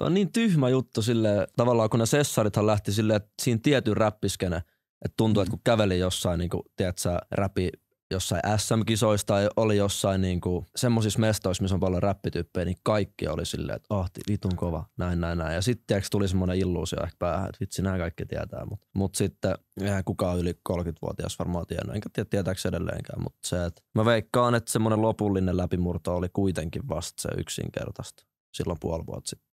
Tuo on niin tyhmä juttu sille tavallaan, kun ne sessarithan lähti sille, että siinä tietyn räppiskene, että tuntuu, että kun käveli jossain, niin kuin, tiedätkö, räpi jossain SM-kisoissa tai oli jossain niin kuin, semmoisissa mestoissa, missä on paljon räppityyppejä, niin kaikki oli silleen, että ah, oh, vitun kova, näin, näin, näin. Ja sitten tuli semmoinen illuusio ehkä päähän, että vitsi, nämä kaikki tietää. Mutta mut sitten eihän kukaan yli 30-vuotias varmaan tiennyt, enkä tiedä tietääkö edelleenkään, mutta se, että mä veikkaan, että semmoinen lopullinen läpimurto oli kuitenkin vasta se yksinkertaista silloin puoli vuotta sitten.